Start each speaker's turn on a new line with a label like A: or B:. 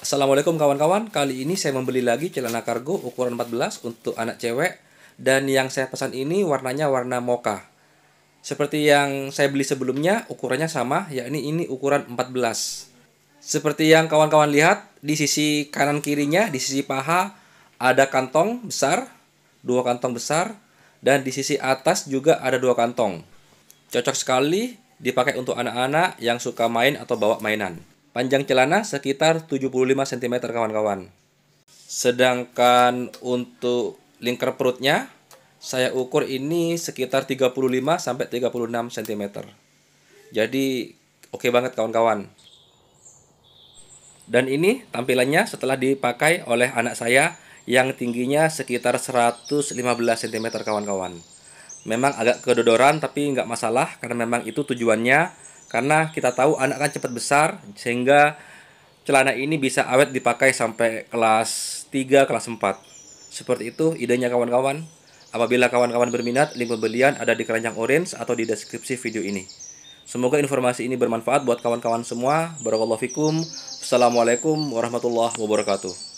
A: Assalamualaikum kawan-kawan, kali ini saya membeli lagi celana kargo ukuran 14 untuk anak cewek dan yang saya pesan ini warnanya warna mocha. Seperti yang saya beli sebelumnya, ukurannya sama, yakni ini ukuran 14. Seperti yang kawan-kawan lihat, di sisi kanan kirinya, di sisi paha ada kantong besar, dua kantong besar, dan di sisi atas juga ada dua kantong. Cocok sekali dipakai untuk anak-anak yang suka main atau bawa mainan. Panjang celana sekitar 75 cm kawan-kawan. Sedangkan untuk lingkar perutnya saya ukur ini sekitar 35 sampai 36 cm. Jadi oke okay banget kawan-kawan. Dan ini tampilannya setelah dipakai oleh anak saya yang tingginya sekitar 115 cm kawan-kawan. Memang agak kedodoran tapi nggak masalah karena memang itu tujuannya karena kita tahu anak kan cepat besar sehingga celana ini bisa awet dipakai sampai kelas 3, kelas 4. Seperti itu idenya kawan-kawan. Apabila kawan-kawan berminat, link pembelian ada di keranjang orange atau di deskripsi video ini. Semoga informasi ini bermanfaat buat kawan-kawan semua. Barakallahu fikum. Assalamualaikum warahmatullahi wabarakatuh.